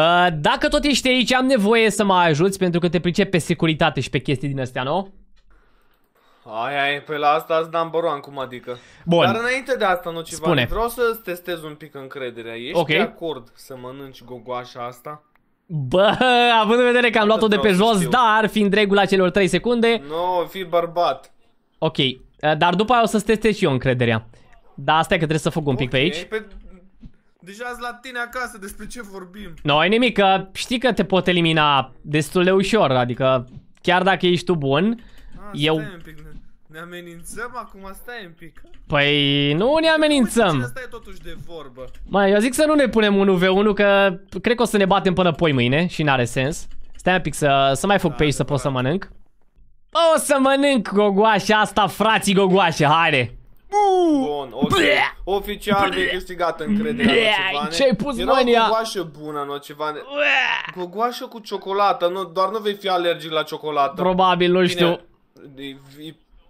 Uh, dacă tot ești aici, am nevoie să mă ajuți pentru că te pricep pe securitate și pe chestii din astea, nu? Ai, ai, pe păi la asta îți dam boroan, cum adică. Bun. Dar înainte de asta, nu ceva. Spune. Vreau să testez un pic încrederea. Ești okay. de acord să mănânci gogoașa asta? Bă, având în vedere că am luat-o de pe jos, știu. dar fiind regula celor 3 secunde... Nu, no, fi bărbat. Ok, uh, dar după aia o să-ți testez și eu încrederea. Da, asta e că trebuie să fug un pic pe aici. Pe Deja azi la tine acasă, despre ce vorbim? Nu, no, ai nimic, că știi că te pot elimina destul de ușor, adică chiar dacă ești tu bun, A, ah, eu... un pic, ne, ne amenințăm acum, stai un pic. Păi nu ne amenințăm. Asta e totuși de vorbă. Mai, eu zic să nu ne punem 1v1, că cred că o să ne batem până poi mâine și n-are sens. Stai un pic să, să mai fug da, pe aici să pot să mănânc. O să mănânc gogoașa asta, frații gogoașe, haide! Bun, ok. oficial de câștigat încrederea Nocivane Ce-ai pus Era mânia? o bună, Nocivane Gogoașă cu ciocolată, nu, doar nu vei fi alergic la ciocolată Probabil, nu știu Bine,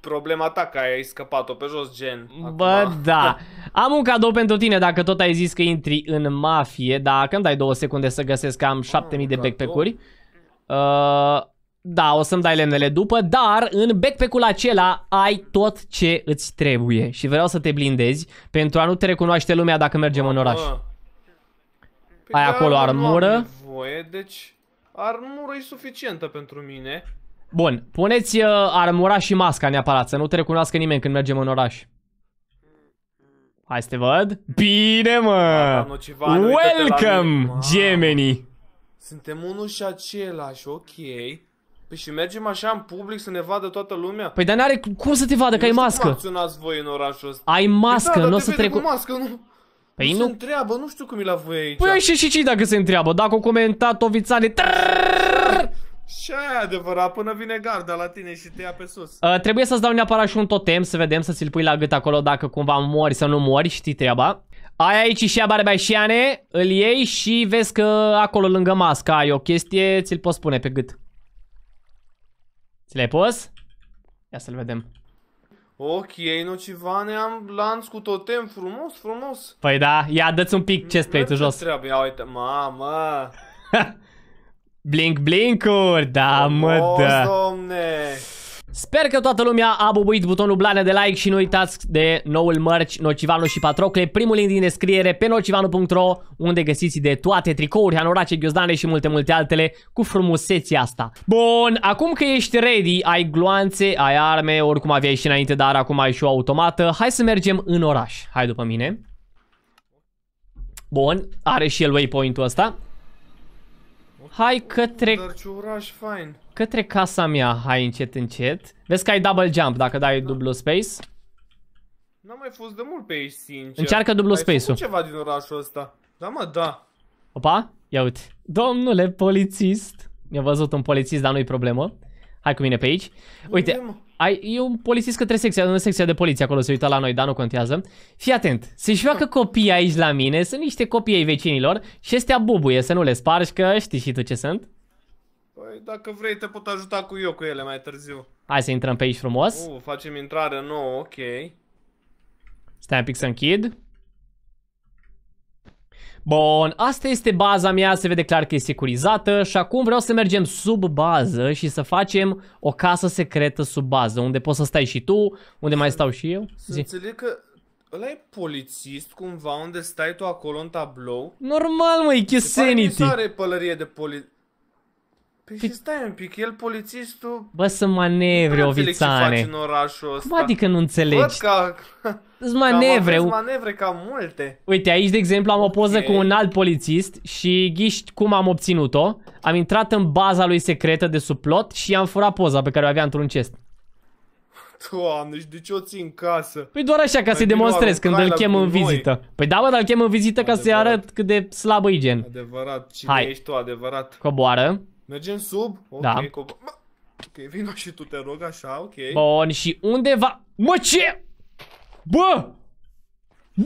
problema ta că ai scăpat-o pe jos, gen. Bă, acum. da. Am un cadou pentru tine dacă tot ai zis că intri în mafie, dar când dai două secunde să găsesc că am 7000 ah, de backpack-uri. Uh, da, o să-mi dai lemnele după, dar în backpack-ul acela ai tot ce îți trebuie și vreau să te blindezi pentru a nu te recunoaște lumea dacă mergem Mama. în oraș. ai păi acolo da, armură. Nu deci armură e suficientă pentru mine. Bun, puneți uh, armura și masca neapărat, să nu te recunoască nimeni când mergem în oraș. Hai să te văd. Bine, mă! Da, da, Welcome, gemenii! Suntem unul și același, ok. Păi și mergem așa în public să ne vadă toată lumea? Păi dar n-are cum să te vadă, că ai mască. Nu acționați voi în orașul ăsta. Ai da, mască, nu o să trec... Cu mască, nu... Păi nu, se întreabă, nu știu cum e la voi aici. Păi și și cei dacă se întreabă? Dacă o comentat ovițale... Și aia adevărat, până vine garda la tine și te ia pe sus. Uh, trebuie să-ți dau neapărat și un totem, să vedem, să ți-l pui la gât acolo dacă cumva mori sau nu mori, știi treaba. Ai aici și barbeașiane, îl iei și vezi că acolo lângă masca ai o chestie, ți-l poți pune pe gât. Ți le-ai pus? Ia să-l vedem. Ok, nocivane, am lanț cu totem, frumos, frumos. Păi da, ia dă-ți un pic chestplate tu jos. Trebuie, ia uite, mamă. blink blinkuri, da, mă, da. domne. Sper că toată lumea a bubuit butonul blană de like și nu uitați de noul mărci Nocivanu și Patrocle, primul link din descriere pe nocivanu.ro, unde găsiți de toate tricouri, anorace, ghiozdane și multe, multe altele cu frumusețea asta. Bun, acum că ești ready, ai gloanțe, ai arme, oricum aveai și înainte, dar acum ai și o automată, hai să mergem în oraș. Hai după mine. Bun, are și el waypoint-ul ăsta. Hai către... Dar ce oraș fain către casa mea, hai încet, încet. Vezi că ai double jump dacă dai da. dublu space. N-am mai fost de mult pe aici, sincer. Încearcă dublu space-ul. ceva din orașul ăsta. Da, mă, da. Opa, ia uite. Domnule polițist. Mi-a văzut un polițist, dar nu-i problemă. Hai cu mine pe aici. Uite, ai, e un polițist către secția, în secția de poliție acolo se uită la noi, dar nu contează. Fii atent, se joacă copii aici la mine, sunt niște copii ai vecinilor și astea bubuie să nu le spargi că știi și tu ce sunt. Păi, dacă vrei, te pot ajuta cu eu cu ele mai târziu. Hai să intrăm pe aici frumos. Uh, facem intrare nouă, ok. Stai un pic să închid. Bun, asta este baza mea, se vede clar că e securizată și acum vreau să mergem sub bază și să facem o casă secretă sub bază, unde poți să stai și tu, unde mai stau și eu. Să înțeleg că ăla e polițist cumva, unde stai tu acolo în tablou? Normal, măi, e chesenity. Se pare pălărie de polițist. Păi, păi și stai un pic, el polițistul... Bă, să manevre, ovițane. Ce faci în orașul ăsta. Cum adică nu înțelegi? Văd ca... Îți manevre. Cam manevre ca multe. Uite, aici, de exemplu, am o poză cu un alt polițist și ghiști cum am obținut-o. Am intrat în baza lui secretă de sub plot și am furat poza pe care o avea într-un chest. Doamne, și de ce o țin în casă? Păi doar așa, ca păi să-i demonstrez când îl chem în vizită. Noi. Păi da, bă, dar îl chem în vizită adevărat. ca să-i arăt cât de slabă e gen. Adevărat, cine Hai. ești tu, adevărat. Coboară. Mergem sub? Ok, da. Ok, vino și tu te rog, așa, ok. Bun, și undeva... Mă, ce? Bă!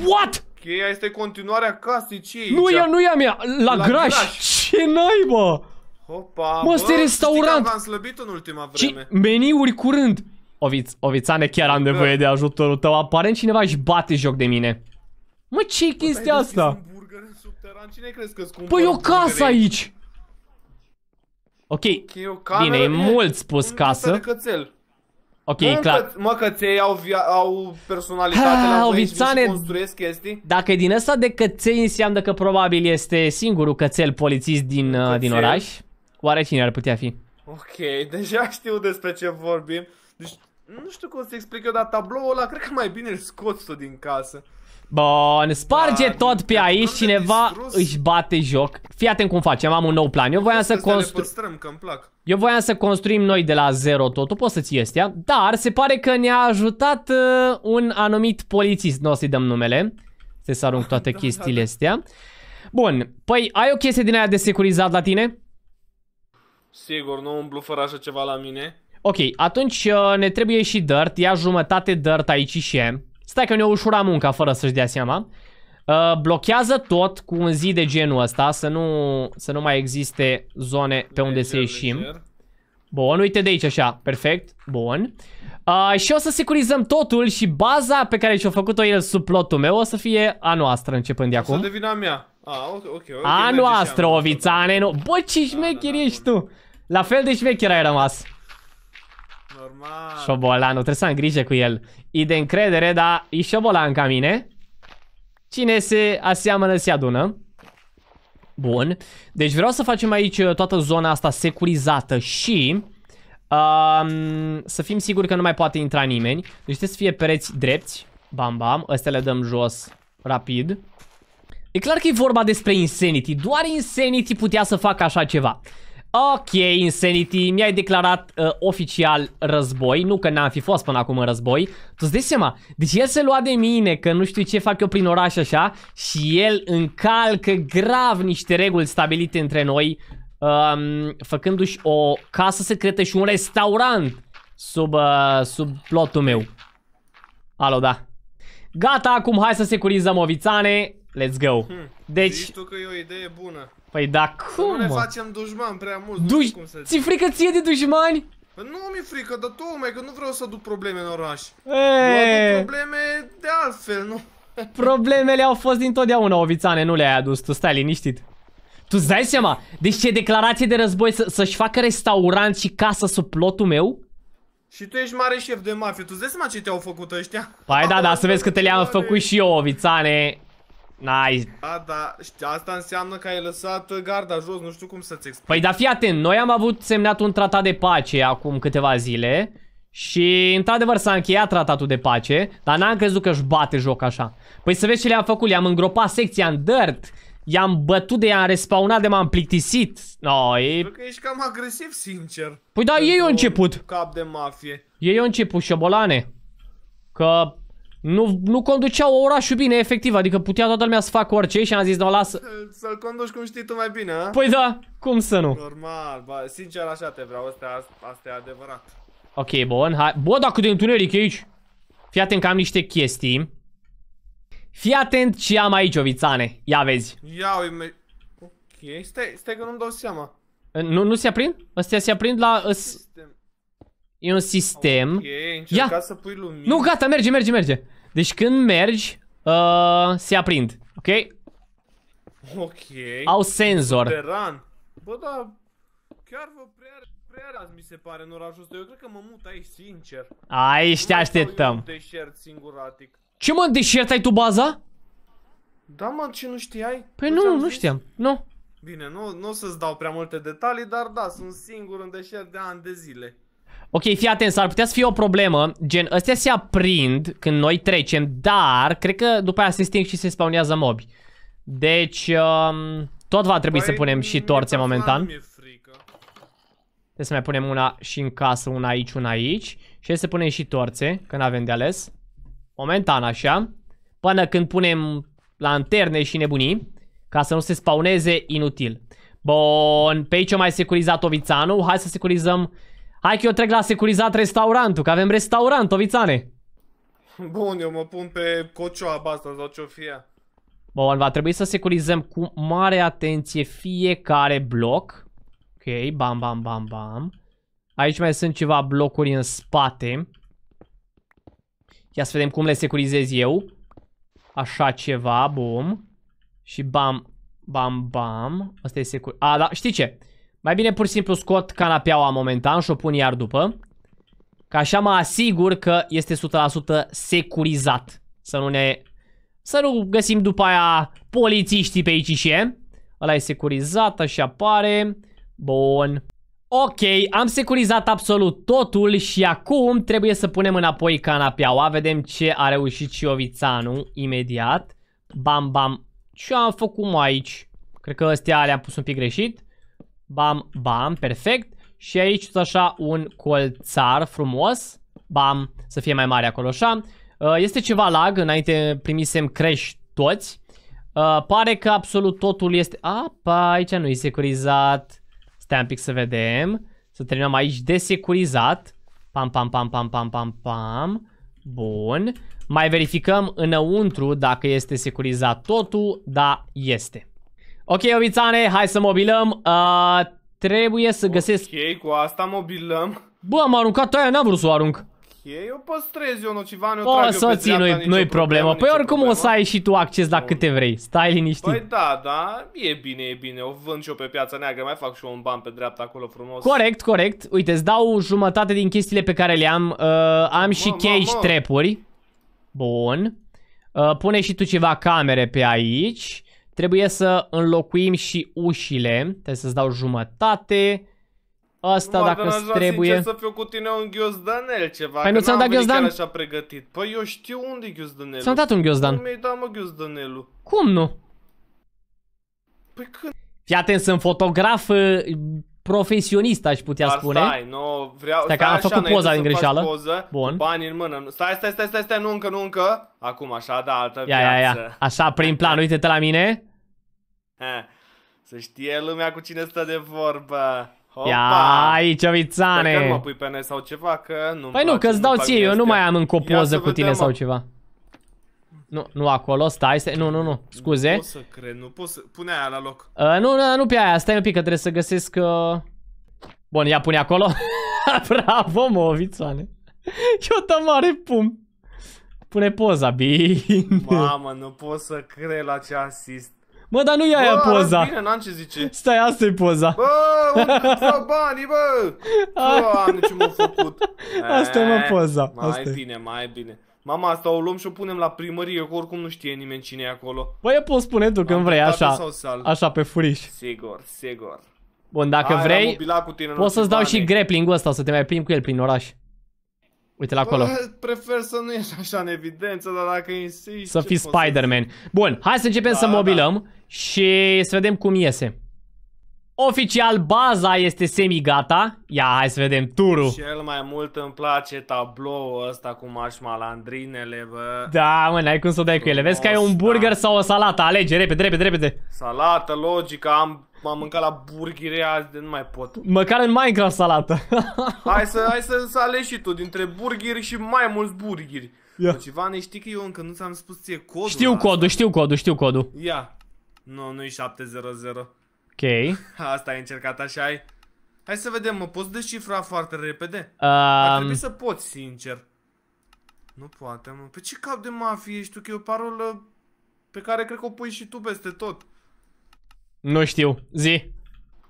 What? Cheia este continuarea casei, ce e Nu, e, nu e a mea, la, la graș. graș. Ce naiba? Hopa, mă, este restaurant. am slăbit în ultima vreme. Ce? Meniuri curând. Oviț, Ovițane, chiar am da. nevoie de ajutorul tău. Aparent cineva își bate joc de mine. Mă, ce e păi, chestia asta? Cine crezi că Păi o casă aici. Ok, o cameră, bine, e mult spus casă. De cățel. Ok, nu clar. Că, mă, căței au, via, au personalitate ha, la au vițane, construiesc chestii. Dacă e din ăsta de căței înseamnă că probabil este singurul cățel polițist din, uh, cățel. din oraș. Oare cine ar putea fi? Ok, deja știu despre ce vorbim. Deci, nu știu cum să explic eu, dar tabloul ăla cred că mai bine îl scoți tu din casă. Bun, sparge da, tot pe aici, cineva distrus. își bate joc. Fii atent cum facem, am un nou plan. Eu voiam să construim... Eu voiam să construim noi de la zero totul, poți să ți astea dar se pare că ne-a ajutat uh, un anumit polițist, nu o să-i dăm numele. Se să arunc toate da, chestiile da, da. astea. Bun, păi ai o chestie din aia de securizat la tine? Sigur, nu umblu fără așa ceva la mine. Ok, atunci uh, ne trebuie și dirt, ia jumătate dirt aici și Stai că ne a ușurat munca fără să-și dea seama. Uh, blochează tot cu un zi de genul ăsta, să nu, să nu mai existe zone pe unde leger, să ieșim. Leger. Bun, uite de aici așa, perfect, bun. Uh, și o să securizăm totul și baza pe care și-o făcut-o el sub plotul meu o să fie a noastră începând de acum. O să devină a mea. A, ah, ok, ok. okay a noastră, ovițane, nu. Bă, ce șmecher da, da, da, ești bun. tu! La fel de șmecher ai rămas. Normal. Șobolanul, trebuie să am grijă cu el. E de încredere, dar e șobolan ca mine. Cine se aseamănă, se adună. Bun. Deci vreau să facem aici uh, toată zona asta securizată și... Um, să fim siguri că nu mai poate intra nimeni. Deci trebuie să fie pereți drepți. Bam, bam. Astea le dăm jos rapid. E clar că e vorba despre Insanity. Doar Insanity putea să facă așa ceva. Ok, Insanity, mi-ai declarat uh, oficial război, nu că n-am fi fost până acum în război. Tu ți dai seama, deci el se lua de mine că nu știu ce fac eu prin oraș așa și el încalcă grav niște reguli stabilite între noi, um, făcându-și o casă secretă și un restaurant sub, uh, sub plotul meu. Alo, da. Gata, acum hai să securizăm ovițane. Let's go. Hmm. Deci... Zici tu că e o idee bună. Păi da, cum, Nu ne facem dușman prea mult, Duș... nu cum să Ți frică ție de dușmani? Păi nu mi-e frică, dar tu, mai că nu vreau să aduc probleme în oraș. Eee. Nu aduc probleme de altfel, nu? Problemele au fost dintotdeauna, ovițane, nu le-ai adus, tu stai liniștit. Tu-ți dai seama? Deci ce declarație de război să-și facă restaurant și casă sub plotul meu? Și tu ești mare șef de mafie, tu-ți dai seama ce te-au făcut ăștia? Pai da, da, să vezi că te le-am făcut și eu, ovițane. Nice. Da, da, asta înseamnă că ai lăsat garda jos, nu știu cum să-ți explic. Păi, dar fii atent, noi am avut semnat un tratat de pace acum câteva zile și, într-adevăr, s-a încheiat tratatul de pace, dar n-am crezut că își bate joc așa. Păi să vezi ce le-am făcut, le-am îngropat secția în dirt, i-am bătut de i-am respawnat de m-am plictisit. No, e... că ești cam agresiv, sincer. Păi da, ei au început. Cap de mafie. Ei au început, șobolane. Că nu, nu conduceau orașul bine, efectiv, adică putea toată lumea să facă orice și am zis, nu, lasă. Să-l conduci cum știi tu mai bine, a? Păi da, cum să nu? Normal, bă, sincer așa te vreau, asta, asta e adevărat. Ok, bun, hai. Bă, dacă de întuneric e aici. Fii atent că am niște chestii. Fii atent ce am aici, ovițane. Ia vezi. Ia me... Ok, stai, stai că nu-mi dau seama. Nu, nu se aprind? Astea se aprind la... Sistem. E un sistem. Ok, Ia. să pui lumini. Nu, gata, merge, merge, merge. Deci când mergi, uh, se aprind. Ok? Ok. Au senzor. Superan. Bă, da, chiar vă prea, prea raz mi se pare în orașul ăsta. Eu cred că mă mut aici, sincer. Aici te așteptăm. Nu deșert singuratic. Ce mă, deșert ai tu baza? Da, mă, ce nu știai? Păi nu, nu, nu știam. Nu. Bine, nu, nu o să-ți dau prea multe detalii, dar da, sunt singur în deșert de ani de zile. Ok, fii atent, ar putea să fie o problemă, gen, ăstea se aprind când noi trecem, dar cred că după aia se sting și se spawnează mobi. Deci, um, tot va trebui Băi, să păi, punem și torțe momentan. Trebuie să mai punem una și în casă, una aici, una aici. Și să punem și torțe, că n-avem de ales. Momentan așa. Până când punem lanterne și nebunii, ca să nu se spawneze inutil. Bun, pe aici am mai securizat Ovițanu. Hai să securizăm Hai că eu trec la securizat restaurantul, că avem restaurant, Ovițane. Bun, eu mă pun pe cocioaba asta sau ce-o fie. Bun, va trebui să securizăm cu mare atenție fiecare bloc. Ok, bam, bam, bam, bam. Aici mai sunt ceva blocuri în spate. Ia să vedem cum le securizez eu. Așa ceva, bum. Și bam, bam, bam. Asta e securizat. A, da, știi ce? Mai bine pur și simplu scot canapeaua momentan și o pun iar după. Ca așa mă asigur că este 100% securizat. Să nu ne... Să nu găsim după aia polițiștii pe aici și e. Ăla e securizat, așa apare. Bun. Ok, am securizat absolut totul și acum trebuie să punem înapoi canapeaua. Vedem ce a reușit Ovițanu imediat. Bam, bam. Ce am făcut mai aici? Cred că astea le-am pus un pic greșit bam, bam, perfect. Și aici tot așa un colțar frumos, bam, să fie mai mare acolo așa. Uh, este ceva lag, înainte primisem crash toți. Uh, pare că absolut totul este... Apa, aici nu e securizat. Stai un pic să vedem. Să terminăm aici de securizat. Pam, pam, pam, pam, pam, pam, pam. Bun. Mai verificăm înăuntru dacă este securizat totul. Da, este. Ok, obițane, hai să mobilăm. Uh, trebuie să găsesc... Ok, cu asta mobilăm. Bă, am aruncat aia, n-am vrut să o arunc. Ok, eu păstrez eu nocivane, o, o trag să eu ții, nu-i nu problemă. Păi oricum problemă. o să ai și tu acces la Bun. câte vrei. Stai liniștit. Păi da, da, e bine, e bine. O vând și eu pe piața neagră, mai fac și eu un ban pe dreapta acolo frumos. Corect, corect. Uite, îți dau jumătate din chestiile pe care le am. Uh, am mă, și mă, cage trepuri. Bun. Uh, pune și tu ceva camere pe aici. Trebuie să înlocuim și ușile. Trebuie să-ți dau jumătate. Asta Ma, dacă se trebuie... să fiu cu tine un ghiozdanel ceva, păi nu ți-am dat ghiozdan? așa pregătit. Păi eu știu unde e ghiozdanelul. Ți-am dat un ghiozdan. Nu mi-ai dat mă ghiozdanelul. Cum nu? Păi când? Fii atent, sunt fotograf profesionist, aș putea Dar spune. Stai, nu, vreau... Stai că am așa, făcut poza din greșeală. Poză, Bun. Bani în mână. Stai, stai, stai, stai, stai, nu încă, nu încă. Acum, așa, da, altă ia, viață. Ia, ia. Așa, prin plan, uite-te la mine. Ha. Să știe lumea cu cine stă de vorbă. Opa. Ia aici, vițane. Dacă mă pui pe sau ceva, că nu Păi nu, că-ți dau ție, eu nu mai am încă o poză cu tine sau ceva nu, nu acolo, stai, stai, nu, nu, nu, scuze. Nu pot să cred, nu pot să, pune aia la loc. Uh, nu, nu, nu pe aia, stai un pic că trebuie să găsesc, uh... Bun, ia pune acolo. Bravo, mă, ovițoane Eu ta mare pum. Pune poza, bine. Mamă, nu pot să cred la ce asist. Mă, dar nu ia aia poza. Bine, n-am ce zice. Stai, asta e poza. Bă, unde stau banii, bă? Doamne, ce m-a făcut. Asta e, mă, eh, poza. Mai asta bine, mai bine. Mama, asta o luăm și o punem la primărie, că oricum nu știe nimeni cine e acolo. Păi, eu poți spune tu când vrei, așa, așa pe furiș. Sigur, sigur. Bun, dacă Aia vrei, cu tine, poți să-ți dau și grappling-ul ăsta, să te mai plimbi cu el prin oraș. Uite-l acolo. Bă, prefer să nu ieși așa în evidență, dar dacă insisti... Să fii Spider-Man. Bun, hai să începem da, să da. mobilăm da. și să vedem cum iese. Oficial, baza este semi-gata. Ia, hai să vedem turul. Cel mai mult îmi place tabloul ăsta cu marshmallow-andrinele, bă. Da, mă, n-ai cum să o dai cu ele. Vezi că ai un da. burger sau o salată. Alege, repede, repede, repede. Salată, logică, am m-am mâncat la burgeri azi de nu mai pot. Măcar în Minecraft salată. hai să, hai să, să alegi și tu dintre burgeri și mai mulți burgeri. Ia. Ceva ne știi că eu încă nu ți-am spus ție codul Știu codul, știu codul, știu codul. Ia. Nu, nu e 700. Ok. Asta ai încercat așa ai. Hai să vedem, mă poți descifra foarte repede? Um... Ar trebui să poți, sincer. Nu poate, mă. Pe ce cap de mafie ești tu? Că e o parolă pe care cred că o pui și tu peste tot. Nu știu. Zi.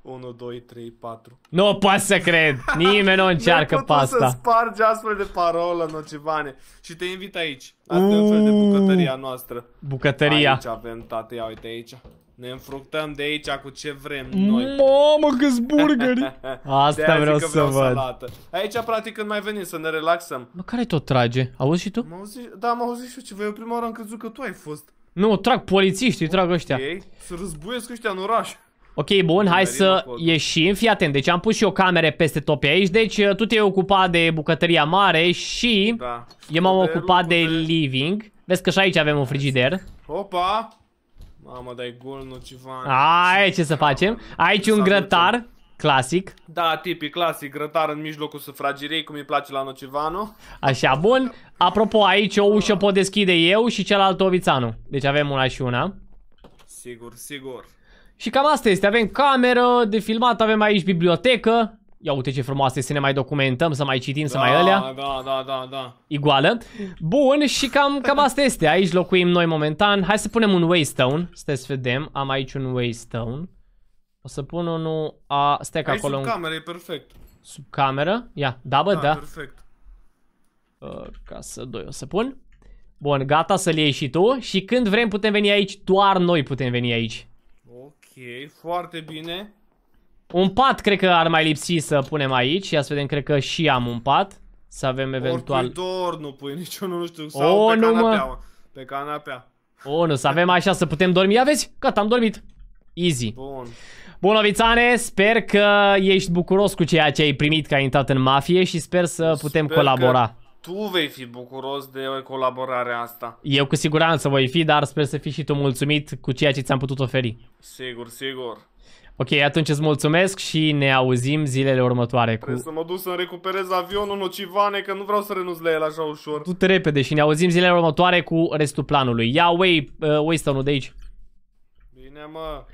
1, 2, 3, 4. Nu pot să cred. Nimeni nu încearcă pe asta. să spargi astfel de parolă, nocivane. Și te invit aici. Asta e un fel de bucătăria noastră. Bucătăria. Aici avem, tate, ia uite aici. Ne înfructăm de aici cu ce vrem mm, noi. Mamă, câți burgeri! Asta vreau să văd. Salată. Aici, practic, când mai venim să ne relaxăm. Mă, care tot trage? Auzi și tu? Am auzit, Da, am auzit și eu ceva. Eu prima oară am crezut că tu ai fost. Nu, trag polițiștii, okay. trag ăștia. Să războiesc ăștia în oraș. Ok, bun, hai să ieșim. Fii atent, deci am pus și o camere peste topi aici, deci uh, tu te-ai ocupat de bucătăria mare și da. eu m-am ocupat de living. Vezi că și aici avem un frigider. Opa! Mamă, dai gol, nu ceva. Ai, ce să facem? Aici un grătar. Clasic. Da, tipic, clasic, grătar în mijlocul sufragirei, cum îi place la Nocivanu. Așa, bun. Apropo, aici o ușă pot deschide eu și celălalt Ovițanu. Deci avem una și una. Sigur, sigur. Și cam asta este. Avem cameră de filmat, avem aici bibliotecă. Ia uite ce frumoase să ne mai documentăm, să mai citim, da, să mai da, alea. Da, da, da, da. Iguală. Bun, și cam, cam asta este. Aici locuim noi momentan. Hai să punem un waystone. Stai să vedem. Am aici un waystone. O să pun unul... A, stai că acolo... sub cameră, e perfect. Sub cameră? Ia, da bă, da. da. perfect. Uh, ca să doi o să pun. Bun, gata să-l iei și tu. Și când vrem putem veni aici, doar noi putem veni aici. Ok, foarte bine. Un pat cred că ar mai lipsi să punem aici. Ia să vedem, cred că și am un pat. Să avem eventual... Ori dor, nu pui niciunul, nu știu, sau o, pe canapea, nu, mă. Pe canapea. O, nu, să avem așa, să putem dormi. Ia vezi, gata, am dormit. Easy. Bun. Bună, Vițane, sper că ești bucuros cu ceea ce ai primit că ai intrat în mafie și sper să putem sper colabora. tu vei fi bucuros de colaborarea asta. Eu cu siguranță voi fi, dar sper să fii și tu mulțumit cu ceea ce ți-am putut oferi. Sigur, sigur. Ok, atunci îți mulțumesc și ne auzim zilele următoare. Cu... Trebuie să mă duc să recuperez avionul nocivane, că nu vreau să renunț la el așa ușor. Tu te repede și ne auzim zilele următoare cu restul planului. Ia way, uh, Waystone-ul de aici. Bine, mă.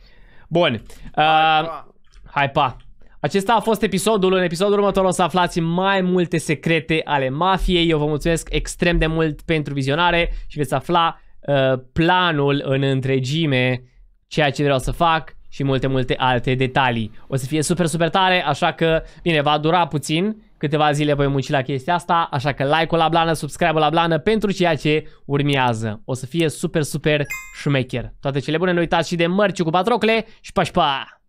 Bun. Uh, hai, pa. Hai, pa. Acesta a fost episodul. În episodul următor o să aflați mai multe secrete ale mafiei. Eu vă mulțumesc extrem de mult pentru vizionare și veți afla uh, planul în întregime, ceea ce vreau să fac și multe, multe alte detalii. O să fie super, super tare, așa că, bine, va dura puțin, câteva zile voi munci la chestia asta, așa că like-ul la blană, subscribe-ul la blană pentru ceea ce urmează. O să fie super, super șmecher. Toate cele bune, nu uitați și de mărciu cu patrocle și pașpa! Pa!